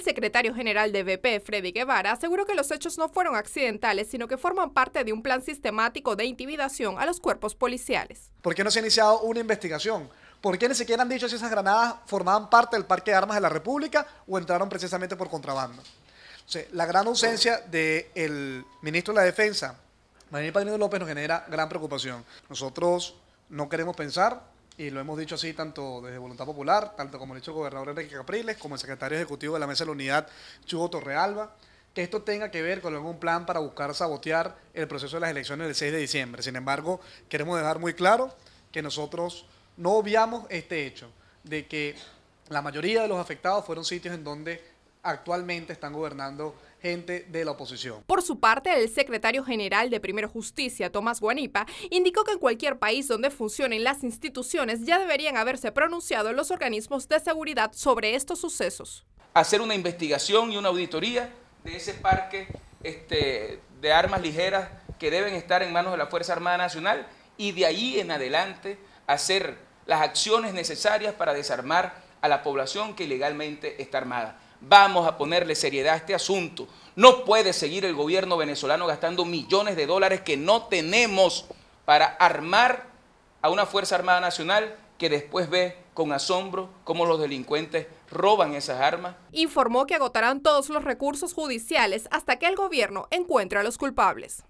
El secretario general de BP, Freddy Guevara, aseguró que los hechos no fueron accidentales, sino que forman parte de un plan sistemático de intimidación a los cuerpos policiales. ¿Por qué no se ha iniciado una investigación? ¿Por qué ni siquiera han dicho si esas granadas formaban parte del Parque de Armas de la República o entraron precisamente por contrabando? la gran ausencia del ministro de la Defensa, Manuel Padrino López, nos genera gran preocupación. Nosotros no queremos pensar y lo hemos dicho así tanto desde Voluntad Popular, tanto como lo ha dicho el gobernador Enrique Capriles, como el secretario ejecutivo de la Mesa de la Unidad, Chugo Torrealba, que esto tenga que ver con algún plan para buscar sabotear el proceso de las elecciones del 6 de diciembre. Sin embargo, queremos dejar muy claro que nosotros no obviamos este hecho de que la mayoría de los afectados fueron sitios en donde actualmente están gobernando gente de la oposición. Por su parte, el secretario general de Primera Justicia, Tomás Guanipa, indicó que en cualquier país donde funcionen las instituciones ya deberían haberse pronunciado los organismos de seguridad sobre estos sucesos. Hacer una investigación y una auditoría de ese parque este, de armas ligeras que deben estar en manos de la Fuerza Armada Nacional y de ahí en adelante hacer las acciones necesarias para desarmar a la población que ilegalmente está armada. Vamos a ponerle seriedad a este asunto. No puede seguir el gobierno venezolano gastando millones de dólares que no tenemos para armar a una Fuerza Armada Nacional que después ve con asombro cómo los delincuentes roban esas armas. Informó que agotarán todos los recursos judiciales hasta que el gobierno encuentre a los culpables.